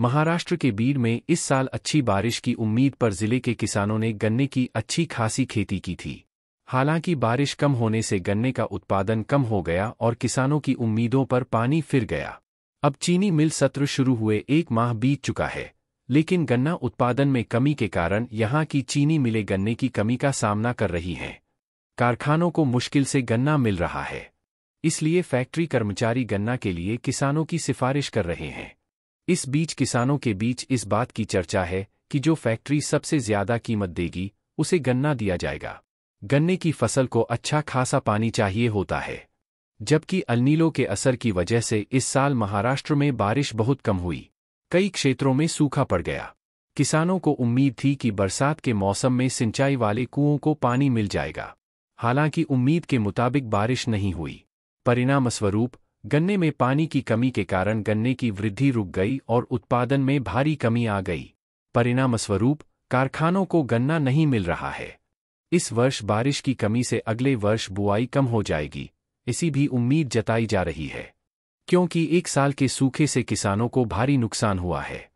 महाराष्ट्र के बीड़ में इस साल अच्छी बारिश की उम्मीद पर जिले के किसानों ने गन्ने की अच्छी खासी खेती की थी हालांकि बारिश कम होने से गन्ने का उत्पादन कम हो गया और किसानों की उम्मीदों पर पानी फिर गया अब चीनी मिल सत्र शुरू हुए एक माह बीत चुका है लेकिन गन्ना उत्पादन में कमी के कारण यहाँ की चीनी मिले गन्ने की कमी का सामना कर रही हैं कारखानों को मुश्किल से गन्ना मिल रहा है इसलिए फैक्ट्री कर्मचारी गन्ना के लिए किसानों की सिफारिश कर रहे हैं इस बीच किसानों के बीच इस बात की चर्चा है कि जो फैक्ट्री सबसे ज्यादा कीमत देगी उसे गन्ना दिया जाएगा गन्ने की फसल को अच्छा खासा पानी चाहिए होता है जबकि अलनीलो के असर की वजह से इस साल महाराष्ट्र में बारिश बहुत कम हुई कई क्षेत्रों में सूखा पड़ गया किसानों को उम्मीद थी कि बरसात के मौसम में सिंचाई वाले कुओं को पानी मिल जाएगा हालांकि उम्मीद के मुताबिक बारिश नहीं हुई परिणामस्वरूप गन्ने में पानी की कमी के कारण गन्ने की वृद्धि रुक गई और उत्पादन में भारी कमी आ गई परिणामस्वरूप कारखानों को गन्ना नहीं मिल रहा है इस वर्ष बारिश की कमी से अगले वर्ष बुआई कम हो जाएगी इसी भी उम्मीद जताई जा रही है क्योंकि एक साल के सूखे से किसानों को भारी नुकसान हुआ है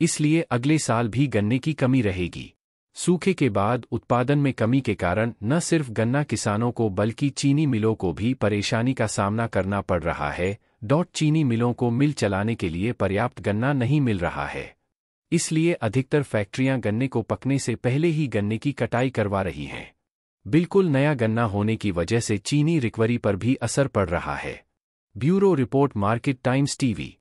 इसलिए अगले साल भी गन्ने की कमी रहेगी सूखे के बाद उत्पादन में कमी के कारण न सिर्फ गन्ना किसानों को बल्कि चीनी मिलों को भी परेशानी का सामना करना पड़ रहा है डॉट चीनी मिलों को मिल चलाने के लिए पर्याप्त गन्ना नहीं मिल रहा है इसलिए अधिकतर फैक्ट्रियां गन्ने को पकने से पहले ही गन्ने की कटाई करवा रही हैं बिल्कुल नया गन्ना होने की वजह से चीनी रिकवरी पर भी असर पड़ रहा है bureau report Market Times TV